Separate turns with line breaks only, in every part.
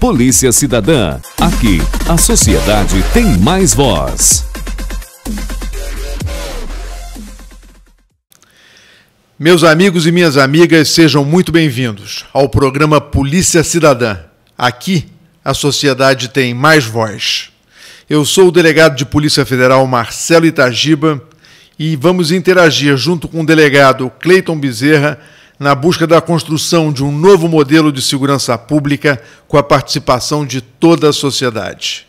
Polícia Cidadã. Aqui, a sociedade tem mais voz. Meus amigos e minhas amigas, sejam muito bem-vindos ao programa Polícia Cidadã. Aqui, a sociedade tem mais voz. Eu sou o delegado de Polícia Federal Marcelo Itagiba e vamos interagir junto com o delegado Cleiton Bezerra na busca da construção de um novo modelo de segurança pública com a participação de toda a sociedade.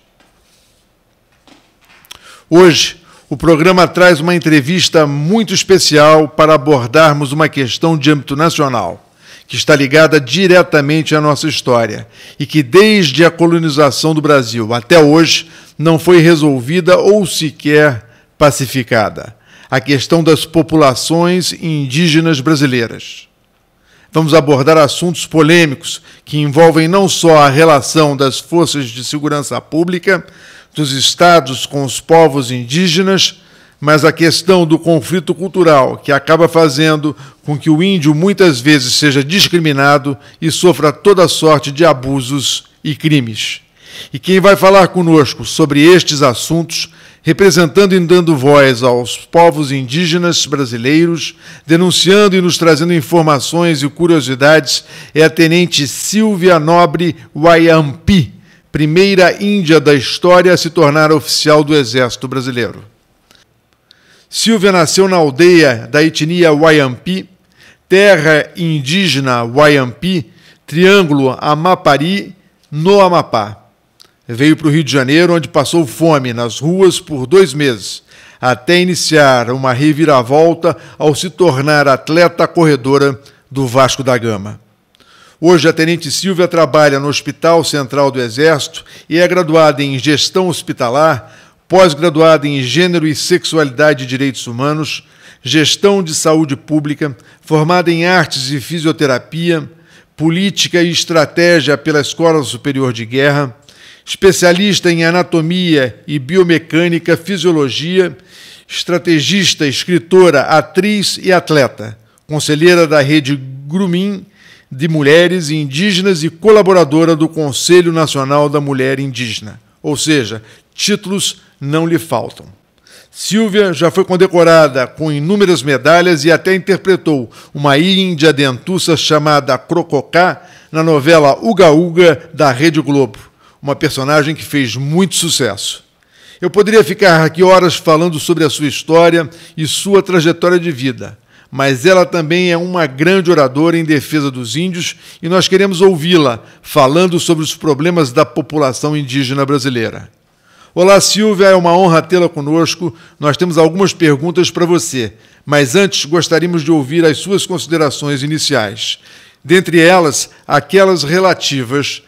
Hoje, o programa traz uma entrevista muito especial para abordarmos uma questão de âmbito nacional, que está ligada diretamente à nossa história e que, desde a colonização do Brasil até hoje, não foi resolvida ou sequer pacificada a questão das populações indígenas brasileiras. Vamos abordar assuntos polêmicos que envolvem não só a relação das forças de segurança pública, dos estados com os povos indígenas, mas a questão do conflito cultural, que acaba fazendo com que o índio muitas vezes seja discriminado e sofra toda sorte de abusos e crimes. E quem vai falar conosco sobre estes assuntos representando e dando voz aos povos indígenas brasileiros, denunciando e nos trazendo informações e curiosidades, é a Tenente Silvia Nobre Wayampi, primeira índia da história a se tornar oficial do Exército Brasileiro. Silvia nasceu na aldeia da etnia Wayampi, terra indígena Wayampi, Triângulo Amapari, no Amapá. Veio para o Rio de Janeiro, onde passou fome nas ruas por dois meses, até iniciar uma reviravolta ao se tornar atleta corredora do Vasco da Gama. Hoje, a Tenente Silvia trabalha no Hospital Central do Exército e é graduada em Gestão Hospitalar, pós-graduada em Gênero e Sexualidade e Direitos Humanos, Gestão de Saúde Pública, formada em Artes e Fisioterapia, Política e Estratégia pela Escola Superior de Guerra, especialista em anatomia e biomecânica, fisiologia, estrategista, escritora, atriz e atleta, conselheira da rede Grumim de Mulheres Indígenas e colaboradora do Conselho Nacional da Mulher Indígena. Ou seja, títulos não lhe faltam. Silvia já foi condecorada com inúmeras medalhas e até interpretou uma índia dentuça chamada Crococá na novela Uga Uga da Rede Globo uma personagem que fez muito sucesso. Eu poderia ficar aqui horas falando sobre a sua história e sua trajetória de vida, mas ela também é uma grande oradora em defesa dos índios e nós queremos ouvi-la falando sobre os problemas da população indígena brasileira. Olá, Silvia, é uma honra tê-la conosco. Nós temos algumas perguntas para você, mas antes gostaríamos de ouvir as suas considerações iniciais. Dentre elas, aquelas relativas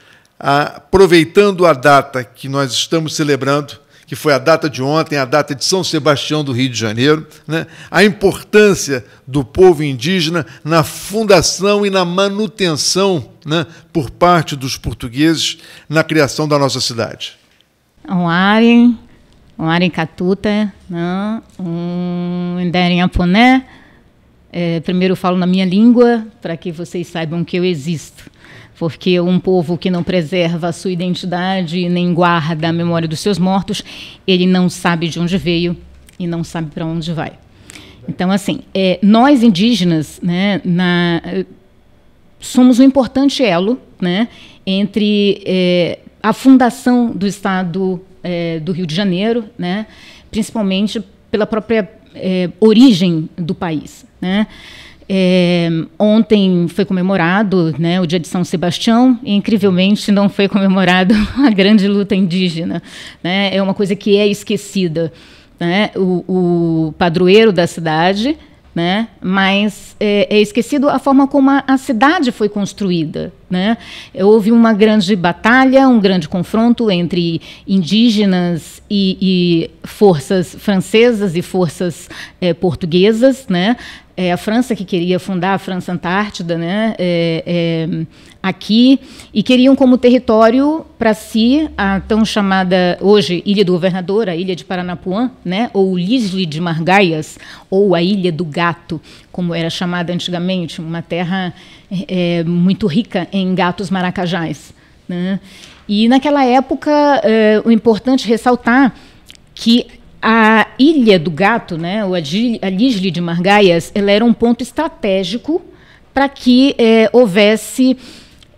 aproveitando a data que nós estamos celebrando, que foi a data de ontem, a data de São Sebastião do Rio de Janeiro, né? a importância do povo indígena na fundação e na manutenção né, por parte dos portugueses na criação da nossa cidade.
Um Arem, um Arem Catuta, né? um Inderem Aponé. É, primeiro falo na minha língua, para que vocês saibam que eu existo porque um povo que não preserva a sua identidade nem guarda a memória dos seus mortos, ele não sabe de onde veio e não sabe para onde vai. Então, assim, é, nós indígenas né, na, somos um importante elo né, entre é, a fundação do Estado é, do Rio de Janeiro, né, principalmente pela própria é, origem do país. Né? É, ontem foi comemorado né, o dia de São Sebastião e, incrivelmente, não foi comemorado a grande luta indígena. Né? É uma coisa que é esquecida. Né? O, o padroeiro da cidade né? Mas é, é, esquecido a forma como a, a cidade foi construída, né? Houve uma grande batalha, um grande confronto entre indígenas e, e forças francesas e forças é, portuguesas, né? É, a França que queria fundar a França Antártida, né? É, é, aqui e queriam como território para si a tão chamada, hoje, Ilha do Governador, a Ilha de Paranapuã, né? ou Lisle de Margaias, ou a Ilha do Gato, como era chamada antigamente, uma terra é, muito rica em gatos maracajás. Né? E naquela época, é, o importante ressaltar que a Ilha do Gato, né, ou a, Lisle de Margaias, ela era um ponto estratégico para que é, houvesse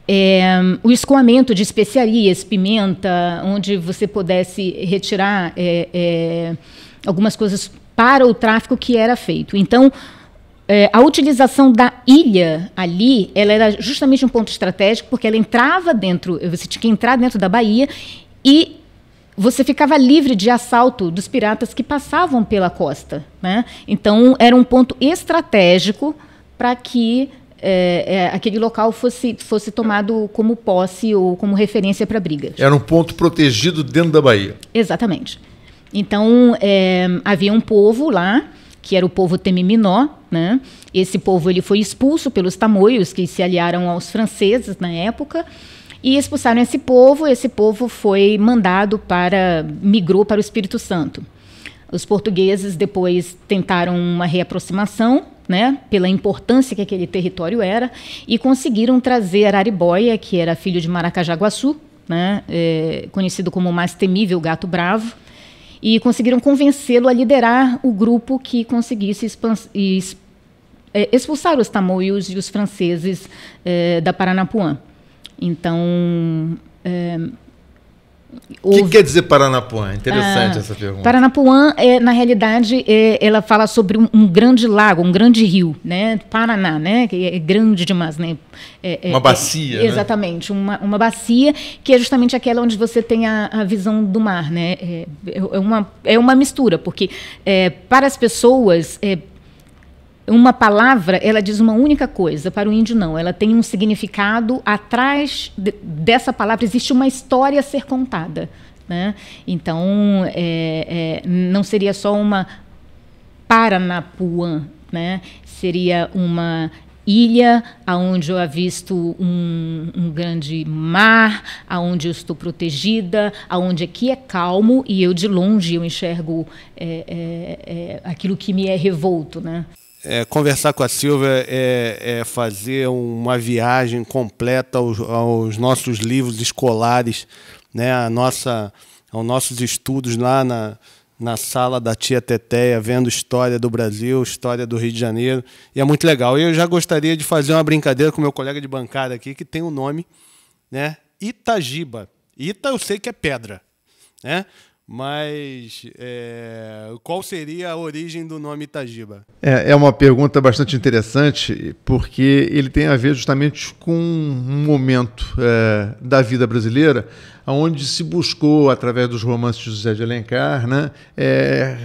é, o escoamento de especiarias, pimenta, onde você pudesse retirar é, é, algumas coisas para o tráfico que era feito. Então, é, a utilização da ilha ali, ela era justamente um ponto estratégico, porque ela entrava dentro, você tinha que entrar dentro da Bahia e você ficava livre de assalto dos piratas que passavam pela costa. Né? Então, era um ponto estratégico para que é, é, aquele local fosse, fosse tomado como posse ou como referência para brigas.
Era um ponto protegido dentro da Bahia.
Exatamente. Então, é, havia um povo lá, que era o povo Temiminó, né? Esse povo ele foi expulso pelos tamoios que se aliaram aos franceses na época e expulsaram esse povo. Esse povo foi mandado para migrou para o Espírito Santo. Os portugueses depois tentaram uma reaproximação, né, pela importância que aquele território era, e conseguiram trazer Araribóia, que era filho de Maracajaguaçu, né, é, conhecido como o mais temível gato bravo, e conseguiram convencê-lo a liderar o grupo que conseguisse é, expulsar os tamoios e os franceses é, da Paranapuã. Então, é,
o que quer dizer Paranapuã? Interessante ah, essa pergunta.
Paranapuã, é, na realidade, é, ela fala sobre um, um, grande lago, um grande rio, né? Paraná, né? Que é grande demais, né? É, é uma é, bacia. Né? Exatamente, uma, uma bacia que é justamente aquela onde você tem a, a visão do mar, né? É, é uma, é uma mistura, porque para as pessoas uma palavra, ela diz uma única coisa, para o índio não. Ela tem um significado atrás de, dessa palavra, existe uma história a ser contada. Né? Então, é, é, não seria só uma Paranapuã, né? seria uma ilha, aonde eu avisto um, um, grande mar, aonde eu estou protegida, aonde aqui é calmo e eu de longe eu enxergo é, é, é aquilo que me é revolto, né?
É, conversar com a Silvia é, é, fazer uma viagem completa aos, aos, nossos livros escolares, né? a nossa, aos nossos estudos lá na, na sala da tia Teteia, vendo história do Brasil, história do Rio de Janeiro. E é muito legal. Eu já gostaria de fazer uma brincadeira com meu colega de bancada aqui, que tem o um nome, né? Itagiba. Ita eu sei que é pedra. Né? Mas é, qual seria a origem do nome Itagiba? É, é uma
pergunta bastante interessante, porque ele tem a ver justamente com um momento é, da vida brasileira onde se buscou, através dos romances de José de Alencar, né, é,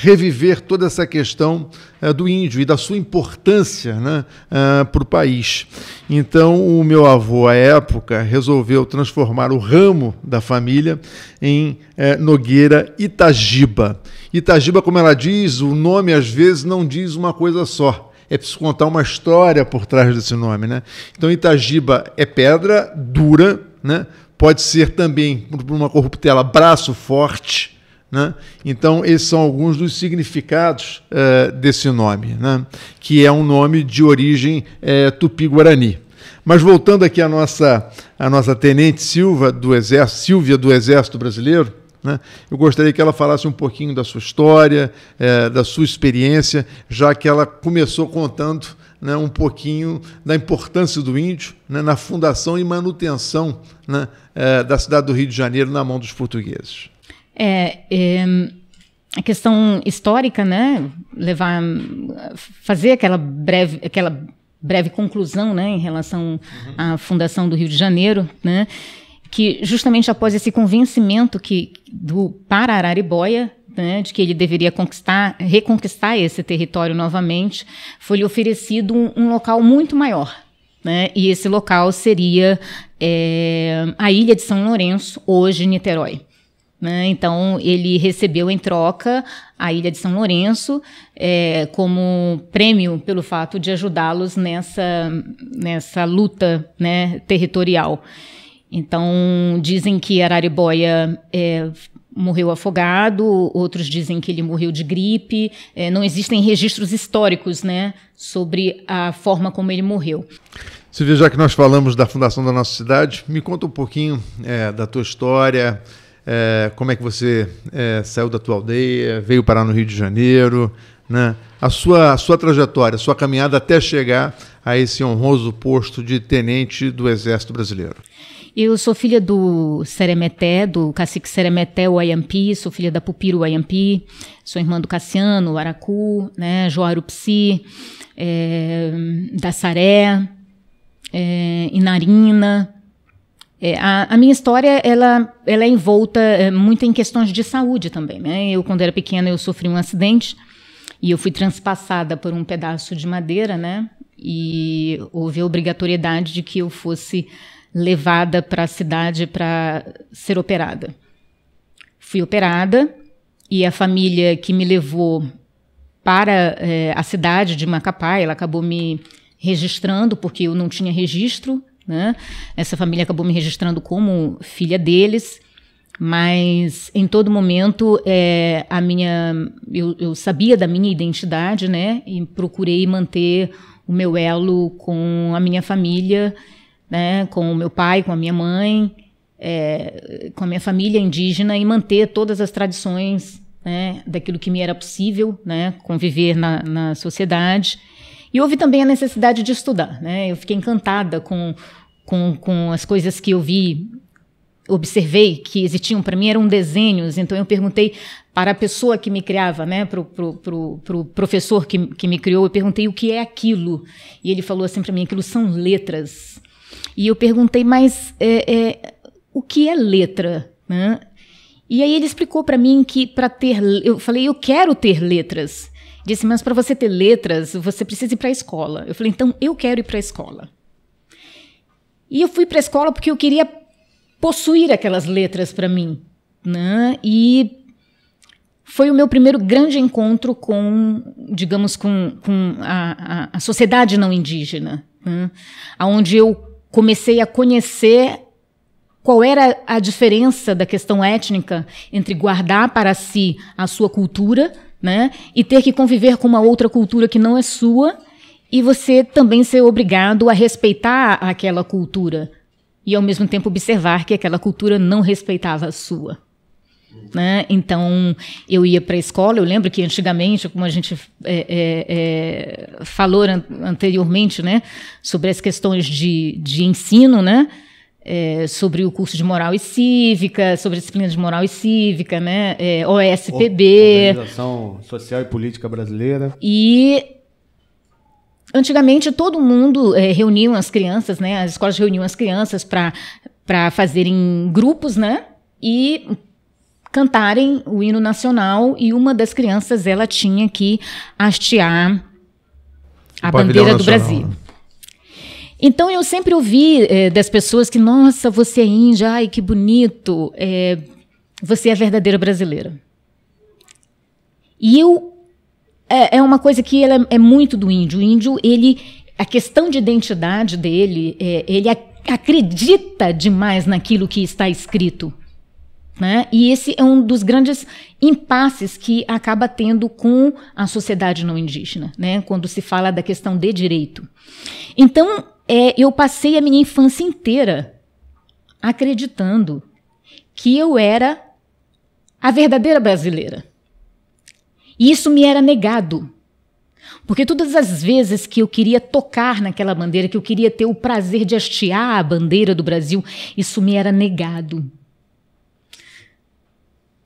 reviver toda essa questão é, do índio e da sua importância né, é, para o país. Então, o meu avô, à época, resolveu transformar o ramo da família em é, Nogueira Itagiba. Itagiba, como ela diz, o nome às vezes não diz uma coisa só é preciso contar uma história por trás desse nome, né? Então Itagiba é pedra dura, né? pode ser também por uma corruptela braço forte. Né? Então, esses são alguns dos significados uh, desse nome, né? que é um nome de origem uh, tupi-guarani. Mas voltando aqui à nossa, à nossa tenente Silva do Exército, Silvia do Exército Brasileiro, né? Eu gostaria que ela falasse um pouquinho da sua história, é, da sua experiência, já que ela começou contando né, um pouquinho da importância do índio né, na fundação e manutenção né, é, da cidade do Rio de Janeiro na mão dos portugueses.
É, é, a questão histórica, né, levar, fazer aquela breve, aquela breve conclusão, né, em relação uhum. à fundação do Rio de Janeiro, né, que justamente após esse convencimento que do para Araribóia, né, de que ele deveria conquistar, reconquistar esse território novamente, foi-lhe oferecido um, um local muito maior. Né, e esse local seria é, a ilha de São Lourenço, hoje Niterói. Né, então, ele recebeu em troca a ilha de São Lourenço é, como prêmio pelo fato de ajudá-los nessa, nessa luta né, territorial. Então, dizem que Araribóia é, morreu afogado, outros dizem que ele morreu de gripe. É, não existem registros históricos né, sobre a forma como ele morreu.
Silvia, já que nós falamos da fundação da nossa cidade, me conta um pouquinho é, da tua história, é, como é que você é, saiu da tua aldeia, veio parar no Rio de Janeiro, né? a, sua, a sua trajetória, a sua caminhada até chegar a esse honroso posto de tenente do Exército Brasileiro.
Eu sou filha do Seremeté, do cacique Seremeté Ayampi, sou filha da Pupiro Ayampi, sou irmã do Cassiano, Aracu, né, Joarupsi, é, da Saré, é, Inarina. É, a, a, minha história ela, ela é envolta é, muito em questões de saúde também. Né? Eu, quando era pequena, eu sofri um acidente e eu fui transpassada por um pedaço de madeira, né? E houve a obrigatoriedade de que eu fosse levada para a cidade para ser operada. Fui operada e a família que me levou para é, a cidade de Macapá, ela acabou me registrando porque eu não tinha registro, né? Essa família acabou me registrando como filha deles mas em todo momento é, a minha eu, eu, sabia da minha identidade né e procurei manter o meu elo com a minha família né, com o meu pai, com a minha mãe, é, com a minha família indígena e manter todas as tradições né, daquilo que me era possível né, conviver na, na sociedade. E houve também a necessidade de estudar. Né? Eu fiquei encantada com, com, com as coisas que eu vi, observei que existiam. Para mim eram desenhos, então eu perguntei para a pessoa que me criava, né, para o pro, pro, pro professor que, que me criou, eu perguntei o que é aquilo. E ele falou assim para mim: aquilo são letras e eu perguntei, mas é, é, o que é letra? Né? E aí ele explicou para mim que para ter. Eu falei, eu quero ter letras. Disse, mas para você ter letras, você precisa ir para a escola. Eu falei, então eu quero ir para a escola. E eu fui para a escola porque eu queria possuir aquelas letras para mim. Né? E foi o meu primeiro grande encontro com, digamos, com, com a, a, a sociedade não indígena, né? onde eu comecei a conhecer qual era a diferença da questão étnica entre guardar para si a sua cultura, né, e ter que conviver com uma outra cultura que não é sua, e você também ser obrigado a respeitar aquela cultura e ao mesmo tempo observar que aquela cultura não respeitava a sua. Né? Então, eu ia para a escola. Eu lembro que antigamente, como a gente é, é, é, falou an anteriormente né, sobre as questões de, de ensino, né, é, sobre o curso de moral e cívica, sobre a disciplina de moral e cívica, né, é, OSPB.
Organização Social e Política Brasileira.
E Antigamente, todo mundo é, reuniam as crianças, né? As escolas reuniam as crianças para fazerem grupos, né? E cantarem o hino nacional e uma das crianças ela tinha que hastear a o bandeira do Brasil. Né? Então eu sempre ouvi é, das pessoas que, nossa, você é índia, ai que bonito, é, você é verdadeira brasileira. E eu é, é uma coisa que ela é muito do índio. O índio ele a questão de identidade dele, eh, ele acredita demais naquilo que está escrito. Né? E esse é um dos grandes impasses que acaba tendo com a sociedade não indígena, né? quando se fala da questão de direito. Então, é, eu passei a minha infância inteira acreditando que eu era a verdadeira brasileira. E isso me era negado. Porque todas as vezes que eu queria tocar naquela bandeira, que eu queria ter o prazer de hastear a bandeira do Brasil, isso me era negado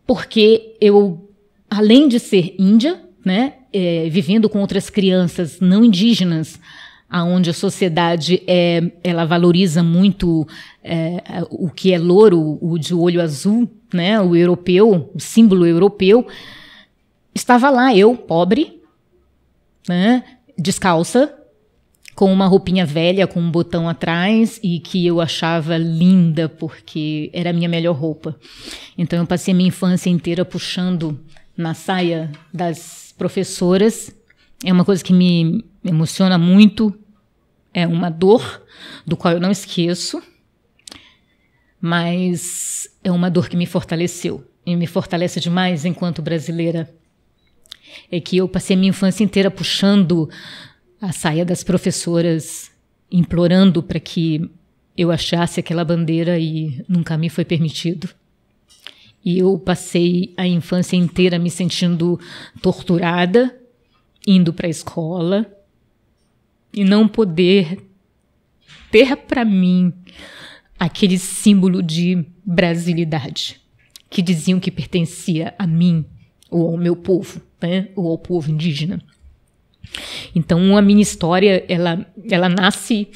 porque eu, além de ser índia, né, é, vivendo com outras crianças não indígenas, aonde a sociedade é, ela valoriza muito é, o que é louro, o de olho azul, né, o europeu, o símbolo europeu, estava lá eu, pobre, né, descalça, com uma roupinha velha com um botão atrás e que eu achava linda porque era a minha melhor roupa. Então eu passei a minha infância inteira puxando na saia das professoras. É uma coisa que me emociona muito, é uma dor do qual eu não esqueço, mas é uma dor que me fortaleceu e me fortalece demais enquanto brasileira. É que eu passei a minha infância inteira puxando a saia das professoras implorando para que eu achasse aquela bandeira e nunca me foi permitido. E eu passei a infância inteira me sentindo torturada, indo para a escola e não poder ter para mim aquele símbolo de brasilidade que diziam que pertencia a mim ou ao meu povo, né? ou ao povo indígena. Então, a minha história, ela, ela nasce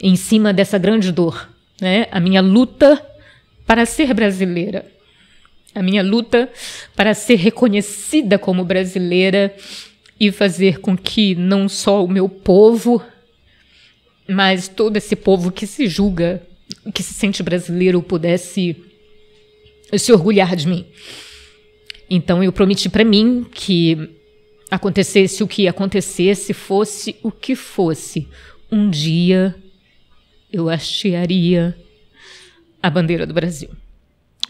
em cima dessa grande dor, né? A minha luta para ser brasileira, a minha luta para ser reconhecida como brasileira e fazer com que não só o meu povo, mas todo esse povo que se julga, que se sente brasileiro, pudesse se orgulhar de mim. Então eu prometi para mim que acontecesse o que acontecesse, fosse o que fosse, um dia eu hastearia a bandeira do Brasil.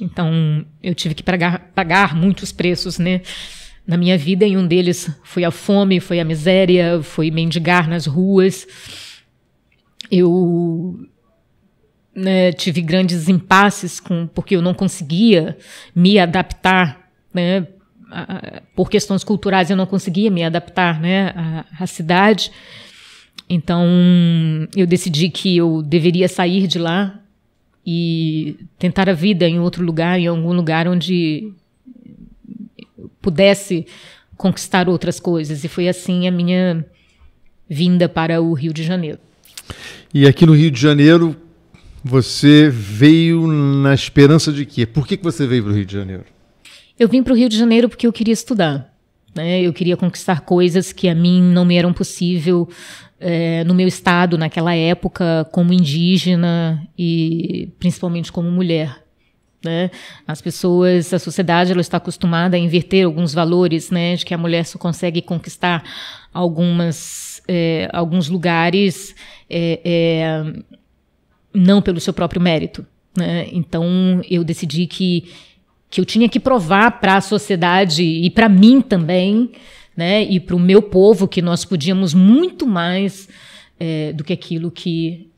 Então, eu tive que pagar, pagar muitos preços, né? Na minha vida, e um deles foi a fome, foi a miséria, foi mendigar nas ruas. Eu né, tive grandes impasses com, porque eu não conseguia me adaptar né, por questões culturais eu não conseguia me adaptar né, à, à cidade. Então eu decidi que eu deveria sair de lá e tentar a vida em outro lugar, em algum lugar onde pudesse conquistar outras coisas. E foi assim a minha vinda para o Rio de Janeiro.
E aqui no Rio de Janeiro, você veio na esperança de quê? Por que, que você veio para o Rio de Janeiro?
Eu vim para o Rio de Janeiro porque eu queria estudar. Né? Eu queria conquistar coisas que a mim não me eram possível é, no meu estado naquela época, como indígena e principalmente como mulher. Né? As pessoas, a sociedade, ela está acostumada a inverter alguns valores, né? de que a mulher só consegue conquistar algumas, é, alguns lugares é, é não pelo seu próprio mérito. Né? Então eu decidi que que eu tinha que provar para a sociedade e para mim também, né, e para o meu povo que nós podíamos muito mais é, do que aquilo que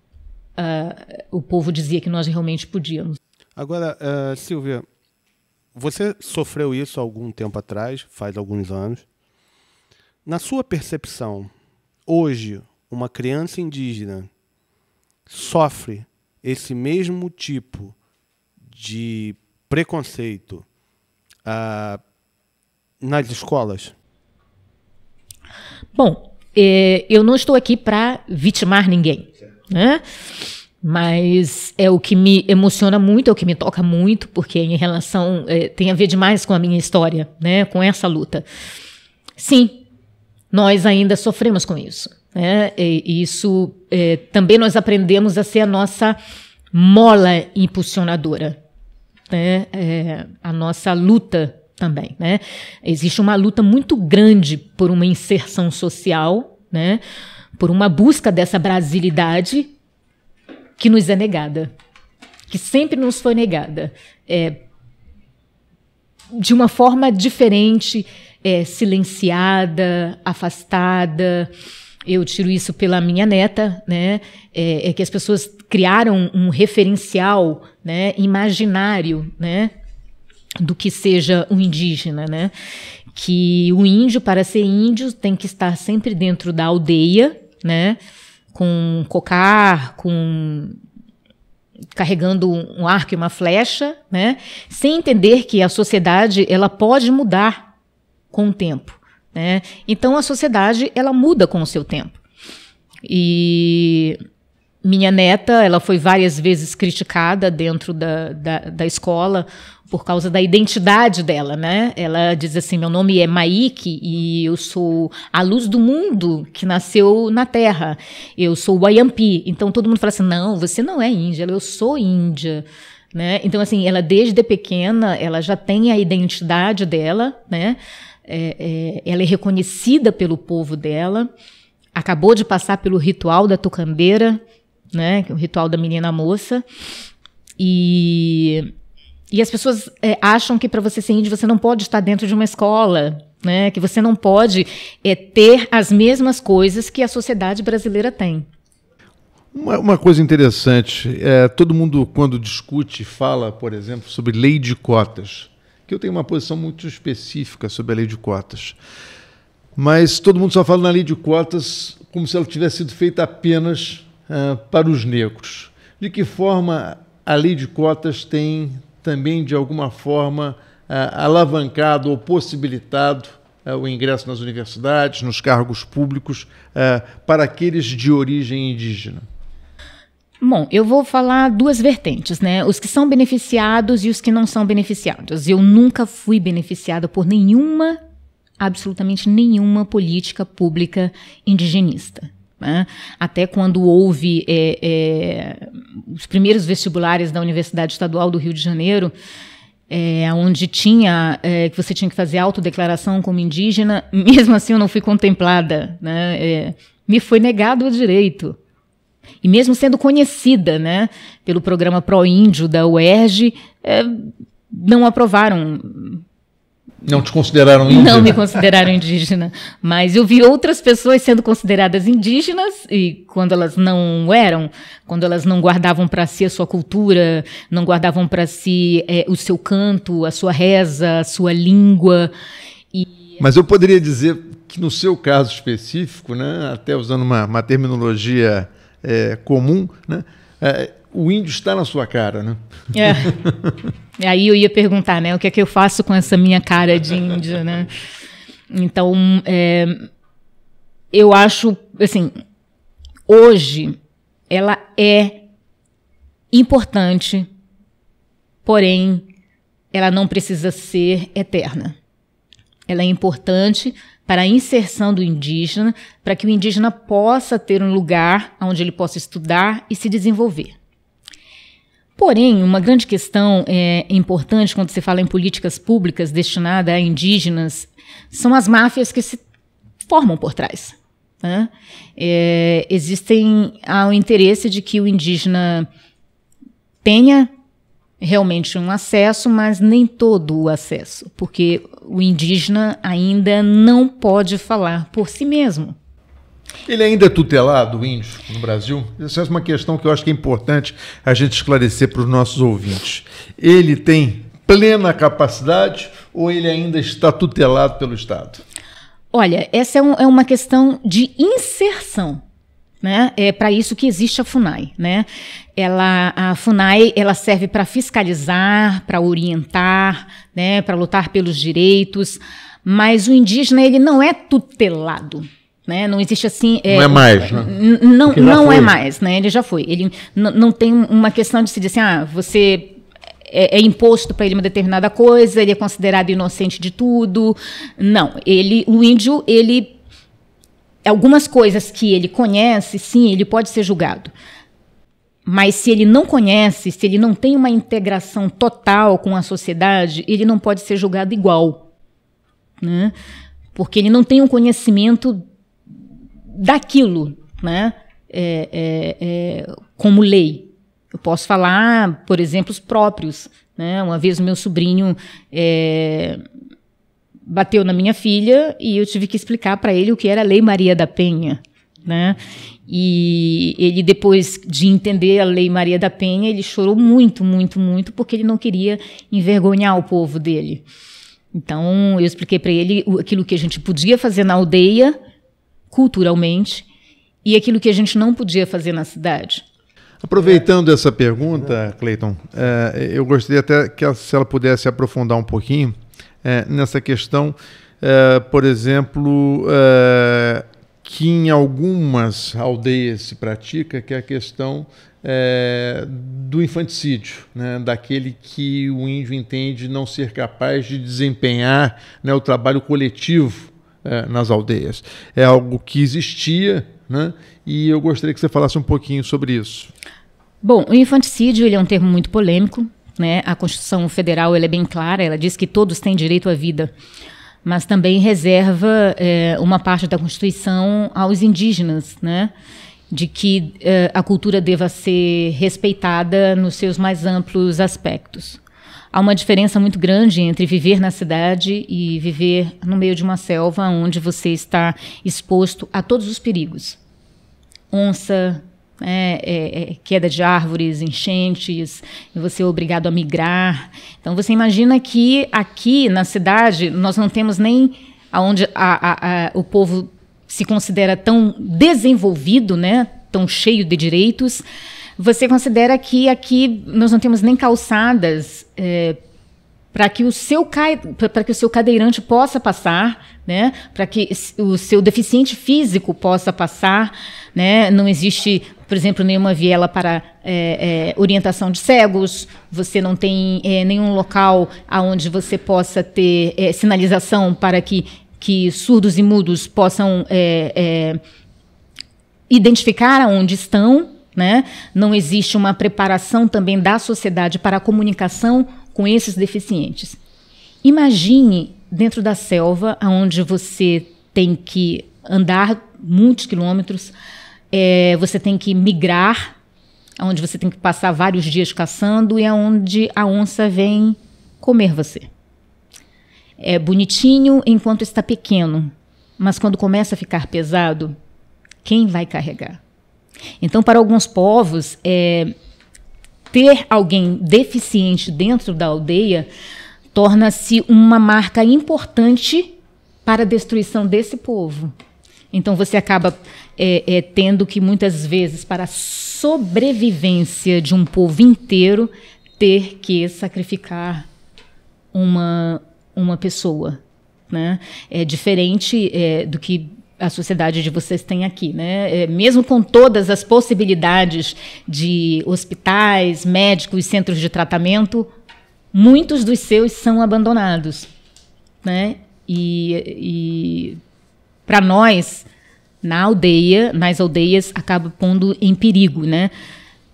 uh, o povo dizia que nós realmente podíamos.
Agora, uh, Silvia, você sofreu isso algum tempo atrás, faz alguns anos. Na sua percepção, hoje, uma criança indígena sofre esse mesmo tipo de preconceito ah, nas escolas?
Bom, eh, eu não estou aqui para vitimar ninguém, né? Mas é o que me emociona muito, é o que me toca muito, porque em relação eh, tem a ver demais com a minha história, né? Com essa luta. Sim, nós ainda sofremos com isso. Né? E isso é, também nós aprendemos a ser a nossa mola impulsionadora né, é, a nossa luta também. Né? Existe uma luta muito grande por uma inserção social, né, por uma busca dessa brasilidade que nos é negada, que sempre nos foi negada, é, de uma forma diferente, é, silenciada, afastada eu tiro isso pela minha neta, né? É, é, que as pessoas criaram um referencial, né, imaginário, né, do que seja um indígena, né? Que o índio para ser índio tem que estar sempre dentro da aldeia, né? Com cocar, com carregando um arco e uma flecha, né? Sem entender que a sociedade ela pode mudar com o tempo. Né? Então a sociedade ela muda com o seu tempo. E minha neta, ela foi várias vezes criticada dentro da, da, da, escola por causa da identidade dela, né? Ela diz assim: meu nome é Maíque e eu sou a luz do mundo que nasceu na Terra. Eu sou Wayampi. Então todo mundo fala assim: não, você não é índia, eu sou índia. Né? Então, assim, ela desde pequena, ela já tem a identidade dela, né? É, é, ela é reconhecida pelo povo dela, acabou de passar pelo ritual da tucambeira, né? O ritual da menina moça. E, e as pessoas é, acham que para você ser índio você não pode estar dentro de uma escola, né? Que você não pode é, ter as mesmas coisas que a sociedade brasileira tem.
Uma, uma coisa interessante, é, todo mundo quando discute fala, por exemplo, sobre lei de cotas, que eu tenho uma posição muito específica sobre a lei de cotas. Mas todo mundo só fala na lei de cotas como se ela tivesse sido feita apenas uh, para os negros. De que forma a lei de cotas tem também, de alguma forma, uh, alavancado ou possibilitado uh, o ingresso nas universidades, nos cargos públicos, para aqueles de origem indígena?
Bom, eu vou falar duas vertentes, né? Os que são beneficiados e os que não são beneficiados. Eu nunca fui beneficiada por nenhuma, absolutamente nenhuma política pública indigenista. Né? Até quando houve é, é, os primeiros vestibulares da Universidade Estadual do Rio de Janeiro, é, onde tinha é, que você tinha que fazer autodeclaração como indígena, mesmo assim eu não fui contemplada, né? É, me foi negado o direito e mesmo sendo conhecida né, pelo programa Pro-Índio da UERJ, é, não aprovaram. Não
te consideraram indígena? Não me consideraram
indígena. Mas eu vi outras pessoas sendo consideradas indígenas e quando elas não eram, quando elas não guardavam para si a sua cultura, não guardavam para si é, o seu canto, a sua reza, a sua língua. E...
Mas eu poderia dizer que no seu caso específico, né, até usando uma, uma terminologia é, comum, né? É, o índio está na sua cara, né?
É. Aí eu ia perguntar, né? O que é que eu faço com essa minha cara de índio, né? Então, é, eu acho, assim, hoje ela é importante, porém ela não precisa ser eterna. Ela é importante, para a inserção do indígena, para que o indígena possa ter um lugar onde ele possa estudar e se desenvolver. Porém, uma grande questão é, importante quando se fala em políticas públicas destinadas a indígenas são as máfias que se formam por trás. Né? É, existem há o interesse de que o indígena tenha realmente um acesso, mas nem todo o acesso, porque o indígena ainda não pode falar por si mesmo.
Ele ainda é tutelado, o índio, no Brasil? Essa é uma questão que eu acho que é importante a gente esclarecer para os nossos ouvintes. Ele tem plena capacidade ou ele ainda está tutelado pelo Estado?
Olha, essa é, um, é uma questão de inserção. Né? É para isso que existe a Funai, né? Ela, a Funai, ela serve para fiscalizar, para orientar, né, para lutar pelos direitos, mas o indígena ele não é tutelado. Né? Não existe assim. É, não é mais, né? Não, não é mais, né? Ele já foi. Ele não tem uma questão de se dizer assim, ah, você é, é, imposto para ele uma determinada coisa, ele é considerado inocente de tudo. Não, ele, o índio, ele algumas coisas que ele conhece, sim, ele pode ser julgado. Mas se ele não conhece, se ele não tem uma integração total com a sociedade, ele não pode ser julgado igual. Né? Porque ele não tem um conhecimento daquilo né? É, é, é, como lei. Eu posso falar, por exemplo, os próprios. Né? Uma vez o meu sobrinho é, bateu na minha filha e eu tive que explicar para ele o que era a Lei Maria da Penha. Né? E ele, depois de entender a Lei Maria da Penha, ele chorou muito, muito, muito, porque ele não queria envergonhar o povo dele. Então, eu expliquei para ele aquilo que a gente podia fazer na aldeia, culturalmente, e aquilo que a gente não podia fazer na cidade.
Aproveitando essa pergunta, Cleiton, é, eu gostaria até que se ela pudesse aprofundar um pouquinho é, nessa questão, é, por exemplo, que em algumas aldeias se pratica, que é a questão é, do infanticídio, né, daquele que o índio entende não ser capaz de desempenhar né, o trabalho coletivo é, nas aldeias. É algo que existia né, e eu gostaria que você falasse um pouquinho sobre isso.
Bom, o infanticídio ele é um termo muito polêmico. Né? A Constituição Federal ela é bem clara, ela diz que todos têm direito à vida mas também reserva é, uma parte da Constituição aos indígenas, né? de que é, a cultura deva ser respeitada nos seus mais amplos aspectos. Há uma diferença muito grande entre viver na cidade e viver no meio de uma selva onde você está exposto a todos os perigos. Onça, né, é, é, queda de árvores, enchentes, você é obrigado a migrar. Então você imagina que aqui na cidade nós não temos nem aonde a, a, a, o povo se considera tão desenvolvido, né? Tão cheio de direitos. Você considera que aqui nós não temos nem calçadas é, para que o seu para que o seu cadeirante possa passar, né? Para que o seu deficiente físico possa passar, né? Não existe por exemplo, nenhuma viela para é, é, orientação de cegos, você não tem é, nenhum local aonde você possa ter é, sinalização para que, que surdos e mudos possam é, é, identificar aonde estão. Né? Não existe uma preparação também da sociedade para a comunicação com esses deficientes. Imagine dentro da selva, onde você tem que andar muitos quilômetros, é, você tem que migrar, onde você tem que passar vários dias caçando e é onde a onça vem comer você. É bonitinho enquanto está pequeno, mas quando começa a ficar pesado, quem vai carregar? Então, para alguns povos, é, ter alguém deficiente dentro da aldeia torna-se uma marca importante para a destruição desse povo. Então você acaba é, é, tendo que muitas vezes para a sobrevivência de um povo inteiro ter que sacrificar uma uma pessoa, né? É diferente é, do que a sociedade de vocês tem aqui, né? É, mesmo com todas as possibilidades de hospitais, médicos, centros de tratamento, muitos dos seus são abandonados, né? E, e para nós, na aldeia, nas aldeias, acaba pondo em perigo né?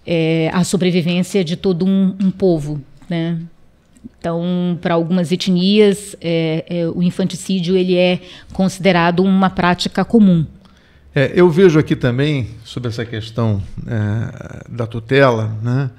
É, a sobrevivência de todo um, um povo. Né? Então, para algumas etnias, é, é, o infanticídio ele é considerado uma prática comum.
É, eu vejo aqui também, sobre essa questão é, da tutela, né,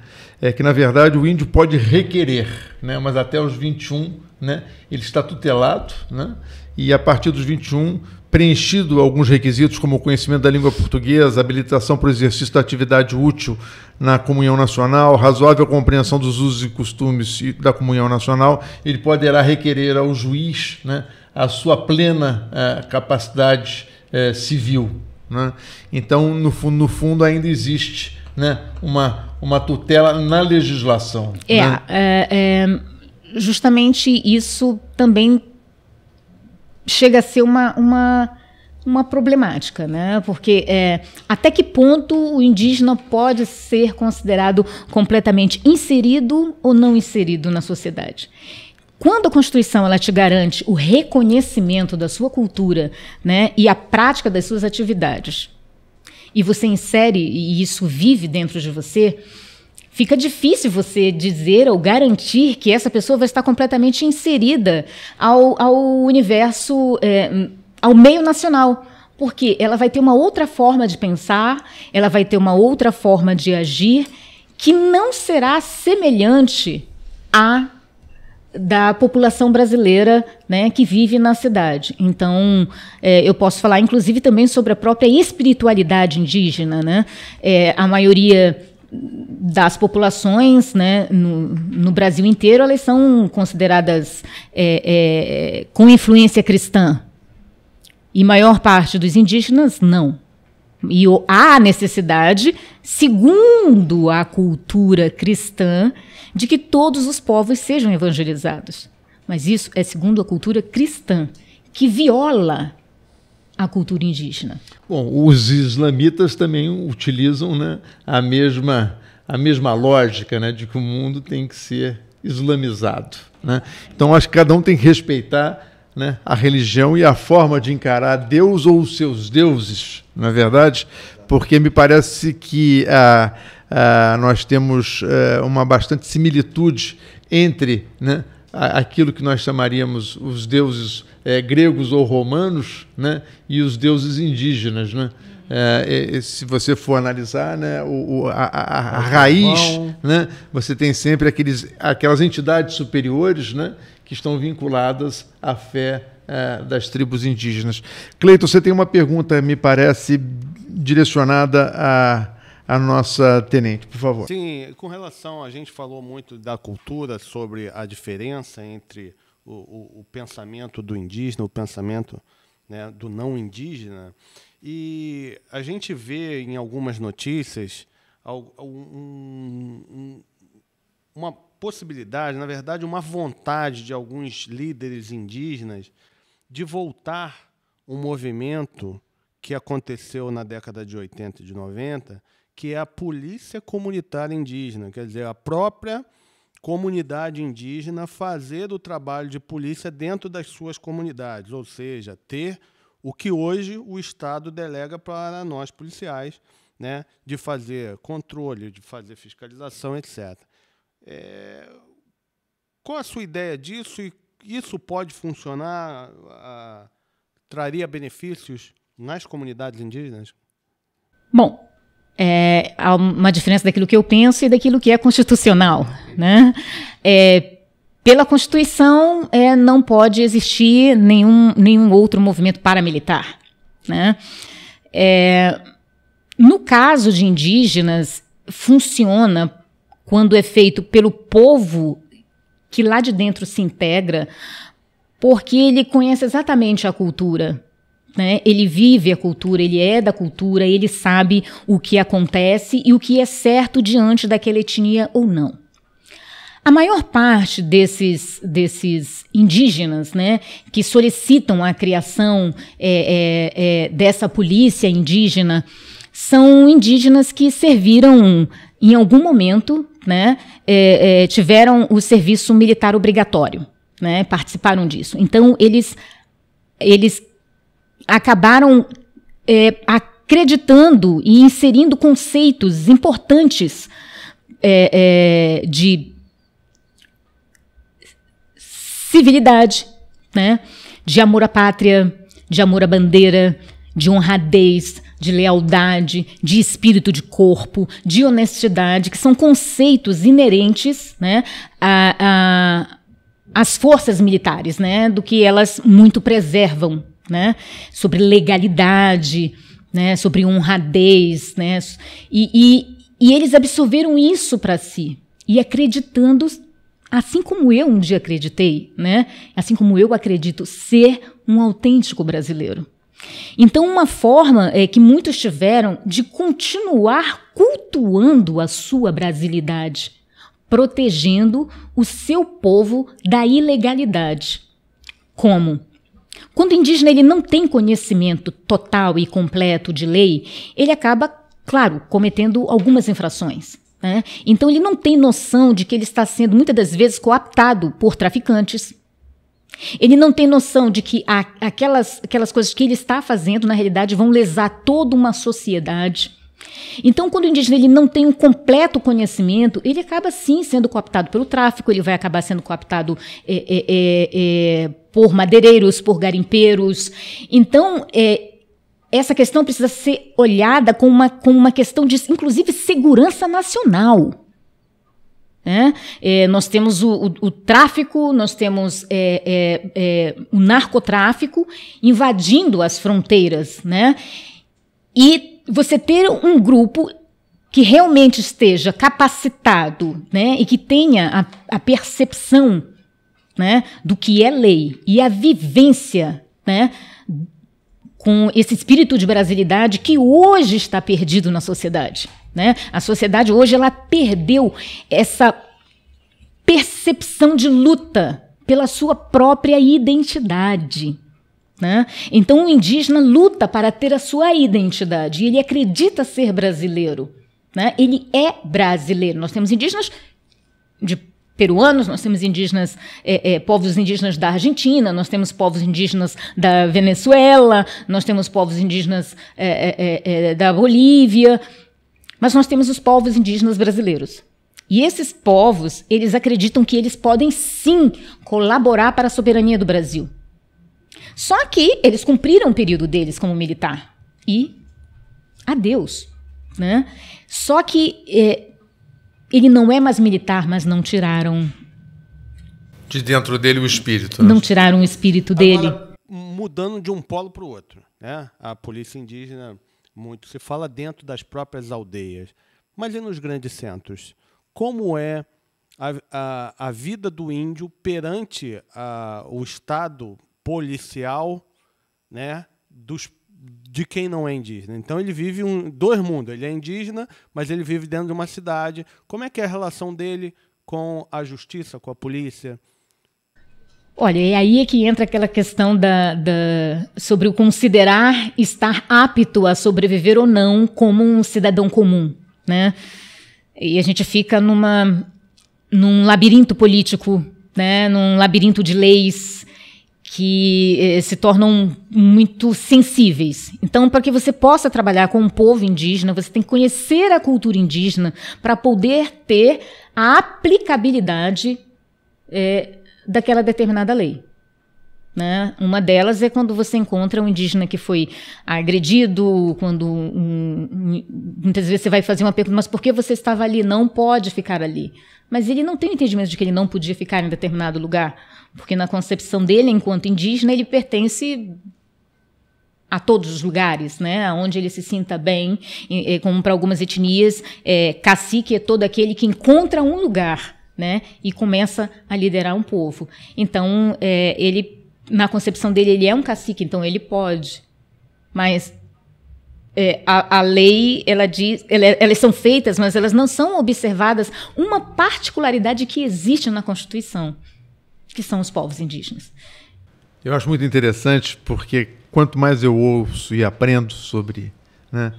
é que, na verdade, o índio pode requerer, né, mas até os 21 né, ele está tutelado, né, e a partir dos 21 preenchido alguns requisitos, como o conhecimento da língua portuguesa, habilitação para o exercício da atividade útil na comunhão nacional, razoável compreensão dos usos e costumes da comunhão nacional, ele poderá requerer ao juiz né, a sua plena eh, capacidade eh, civil. Né? Então, no fundo, no fundo, ainda existe né, uma, uma tutela na legislação.
É, né? é, é justamente isso também chega a ser uma, uma, uma problemática, né? Porque é, até que ponto o indígena pode ser considerado completamente inserido ou não inserido na sociedade? Quando a Constituição ela te garante o reconhecimento da sua cultura né, e a prática das suas atividades, e você insere e isso vive dentro de você, fica difícil você dizer ou garantir que essa pessoa vai estar completamente inserida ao, ao universo, é, ao meio nacional porque ela vai ter uma outra forma de pensar, ela vai ter uma outra forma de agir que não será semelhante à da população brasileira né, que vive na cidade. Então, é, eu posso falar, inclusive, também sobre a própria espiritualidade indígena. Né? É, a maioria das populações né, no, no, Brasil inteiro, elas são consideradas é, é, com influência cristã. E maior parte dos indígenas, não. E há necessidade, segundo a cultura cristã, de que todos os povos sejam evangelizados. Mas isso é segundo a cultura cristã, que viola a cultura indígena.
Bom, os islamitas também utilizam né, a, mesma, a mesma lógica né, de que o mundo tem que ser islamizado. Né? Então, acho que cada um tem que respeitar né, a religião e a forma de encarar Deus ou os seus deuses, na é verdade, porque me parece que ah, ah, nós temos ah, uma bastante similitude entre né, aquilo que nós chamaríamos os deuses é, gregos ou romanos né, e os deuses indígenas. Né? É, se você for analisar né, o, o a, a, a, raiz, né, você tem sempre aqueles, aquelas entidades superiores né, que estão vinculadas à fé é, das tribos indígenas. Cleiton, você tem uma pergunta, me parece, direcionada a a nossa tenente, por favor.
Sim, com relação a gente falou muito da cultura sobre a diferença entre o, o, o pensamento do indígena, o pensamento né, do não indígena. E a gente vê em algumas notícias um, um, uma possibilidade, na verdade, uma vontade de alguns líderes indígenas de voltar um movimento que aconteceu na década de 80 e de 90, que é a polícia comunitária indígena, quer dizer, a própria comunidade indígena fazer do trabalho de polícia dentro das suas comunidades, ou seja, ter o que hoje o Estado delega para nós policiais, né, de fazer controle, de fazer fiscalização, etc. É, qual a sua ideia disso e isso pode funcionar? A, traria benefícios nas comunidades indígenas?
Bom, é, há uma diferença daquilo que eu penso e daquilo que é constitucional né? É, pela Constituição, é, não pode existir nenhum, nenhum outro movimento paramilitar. Né? É, no caso de indígenas, funciona quando é feito pelo povo que lá de dentro se integra, porque ele conhece exatamente a cultura. Né? Ele vive a cultura, ele é da cultura, ele sabe o que acontece e o que é certo diante daquela etnia ou não. A maior parte desses, desses indígenas né, que solicitam a criação é, é, é, dessa polícia indígena são indígenas que serviram em algum momento, né, é, é, tiveram o serviço militar obrigatório, né, participaram disso. Então, eles, eles acabaram é, acreditando e inserindo conceitos importantes de civilidade, né? De amor à pátria, de amor à bandeira, de honradez, de lealdade, de espírito de corpo, de honestidade, que são conceitos inerentes, né? A, a as forças militares, né, do que elas muito preservam, né, sobre legalidade, né, sobre honradez, né, e, e, e eles absorveram isso para si e acreditando assim como eu um dia acreditei, né? Assim como eu acredito ser um autêntico brasileiro. Então, uma forma é, que muitos tiveram de continuar cultuando a sua brasilidade, protegendo o seu povo da ilegalidade. Como? Quando o indígena ele não tem conhecimento total e completo de lei, ele acaba, claro, cometendo algumas infrações. Né? Então ele não tem noção de que ele está sendo muitas das vezes coaptado por traficantes. Ele não tem noção de que a, aquelas, aquelas coisas que ele está fazendo, na realidade, vão lesar toda uma sociedade. Então, quando o indígena ele não tem um completo conhecimento, ele acaba sim sendo cooptado pelo tráfico, ele vai acabar sendo cooptado é, eh, é, eh, é, eh, por madeireiros, por garimpeiros. Então, é essa questão precisa ser olhada com uma, com uma questão de, inclusive, segurança nacional. É? É, nós temos o, o, o, tráfico, nós temos é, é, é, o narcotráfico invadindo as fronteiras, né? E você ter um grupo que realmente esteja capacitado, né, e que tenha a, a percepção, né, do que é lei e a vivência, né, com esse espírito de brasilidade que hoje está perdido na sociedade. Né? A sociedade hoje ela perdeu essa percepção de luta pela sua própria identidade. Né? Então o indígena luta para ter a sua identidade e ele acredita ser brasileiro. Né? Ele é brasileiro. Nós temos indígenas de peruanos, nós temos indígenas, é, é, povos indígenas da Argentina, nós temos povos indígenas da Venezuela, nós temos povos indígenas é, é, é, é, da Bolívia, mas nós temos os povos indígenas brasileiros. E esses povos, eles acreditam que eles podem sim colaborar para a soberania do Brasil. Só que eles cumpriram o período deles como militar. E adeus. Né? Só que ele não é mais militar, mas não tiraram.
De dentro dele o espírito. Né? Não
tiraram o espírito Agora, dele.
Mudando de um polo para o outro. Né? A polícia indígena, muito se fala dentro das próprias aldeias. Mas e nos grandes centros? Como é a, a, a vida do índio perante a, ah, o Estado policial né, dos de quem não é indígena. Então ele vive um, dois mundos. Ele é indígena, mas ele vive dentro de uma cidade. Como é que é a relação dele com a justiça, com a polícia?
Olha, e é aí é que entra aquela questão da, da, sobre o considerar estar apto a sobreviver ou não como um cidadão comum, né? E a gente fica numa, num labirinto político, né? Num labirinto de leis, que eh, se tornam muito sensíveis. Então, para que você possa trabalhar com o um povo indígena, você tem que conhecer a cultura indígena para poder ter a aplicabilidade eh, daquela determinada lei. Né? Uma delas é quando você encontra um indígena que foi agredido, quando um, um, muitas vezes você vai fazer uma pergunta, mas por que você estava ali? Não pode ficar ali. Mas ele não tem o entendimento de que ele não podia ficar em determinado lugar, porque na concepção dele, enquanto indígena, ele pertence a todos os lugares, né? Onde ele se sinta bem, como para algumas etnias, é, cacique é todo aquele que encontra um lugar, né? E começa a liderar um povo. Então, é, ele na concepção dele, ele é um cacique, então ele pode. Mas é, a, a, lei, ela diz, ela, é, elas são feitas, mas elas não são observadas uma particularidade que existe na Constituição, que são os povos indígenas.
Eu acho muito interessante porque quanto mais eu ouço e aprendo sobre né,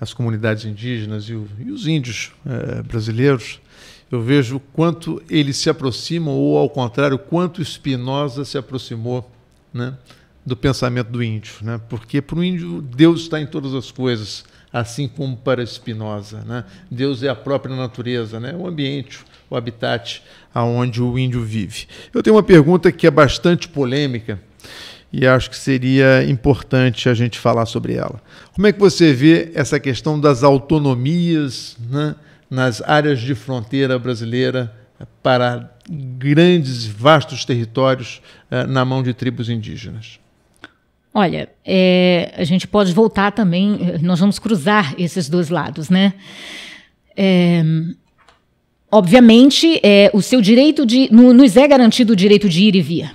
as comunidades indígenas e, o, e os índios é, brasileiros, eu vejo quanto eles se aproximam, ou ao contrário, quanto Spinoza se aproximou né, do pensamento do índio. Né? Porque para o índio, Deus está em todas as coisas, assim como para Spinoza. Né? Deus é a própria natureza, né? o ambiente, o habitat aonde o índio vive. Eu tenho uma pergunta que é bastante polêmica e acho que seria importante a gente falar sobre ela. Como é que você vê essa questão das autonomias, né? nas áreas de fronteira brasileira eh, para grandes, vastos territórios eh, na mão de tribos indígenas?
Olha, é, a gente pode voltar também, eh, nós vamos cruzar esses dois lados, né? É, obviamente, é, o seu direito de. No, nos é garantido o direito de ir e vir.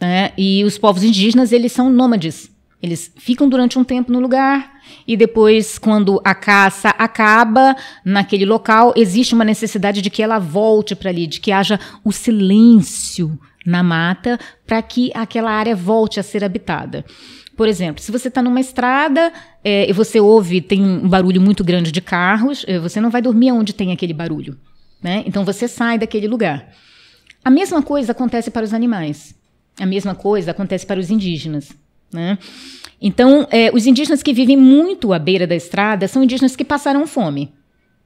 Né? E os povos indígenas, eles são nômades. Eles ficam durante um tempo no lugar e depois, quando a caça acaba naquele local, existe uma necessidade de que ela volte para ali, de que haja o silêncio na mata para que aquela área volte a ser habitada. Por exemplo, se você está numa estrada é, e você ouve, tem um barulho muito grande de carros, é, você não vai dormir onde tem aquele barulho. Né? Então você sai daquele lugar. A mesma coisa acontece para os animais. A mesma coisa acontece para os indígenas. Né? Então, é, os indígenas que vivem muito à beira da estrada são indígenas que passarão fome,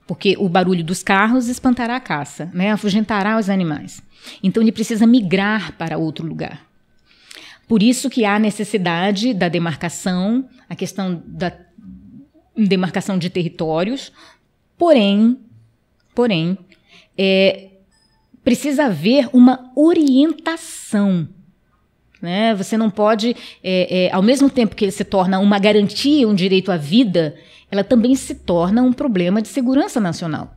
porque o barulho dos carros espantará a caça, né? afugentará os animais. Então, ele precisa migrar para outro lugar. Por isso que há necessidade da demarcação, a questão da demarcação de territórios, porém, porém, é, precisa haver uma orientação né? Você não pode, é, é, ao mesmo tempo que se torna uma garantia, um direito à vida, ela também se torna um problema de segurança nacional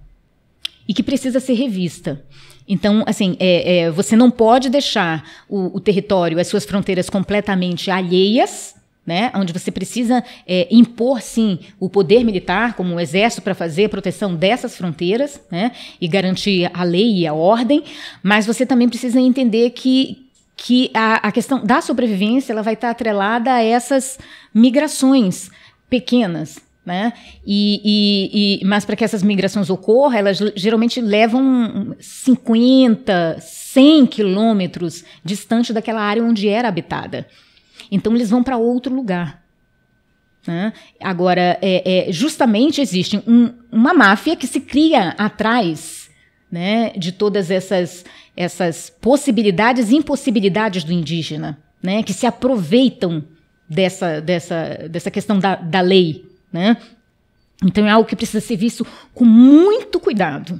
e que precisa ser revista. Então, assim, é, é, você não pode deixar o, o, território, as suas fronteiras completamente alheias. Né, onde você precisa é, impor, sim, o poder militar, como o um exército, para fazer a proteção dessas fronteiras né, e garantir a lei e a ordem, mas você também precisa entender que, que a, a questão da sobrevivência ela vai estar atrelada a essas migrações pequenas, né? E, e, e mas para que essas migrações ocorram, elas geralmente levam 50, 100 quilômetros distante daquela área onde era habitada. Então eles vão para outro lugar. Né? Agora, é, é, justamente existe um, uma máfia que se cria atrás né, de todas essas essas possibilidades e impossibilidades do indígena, né, que se aproveitam dessa, dessa, dessa questão da, da lei. Né? Então é algo que precisa ser visto com muito cuidado,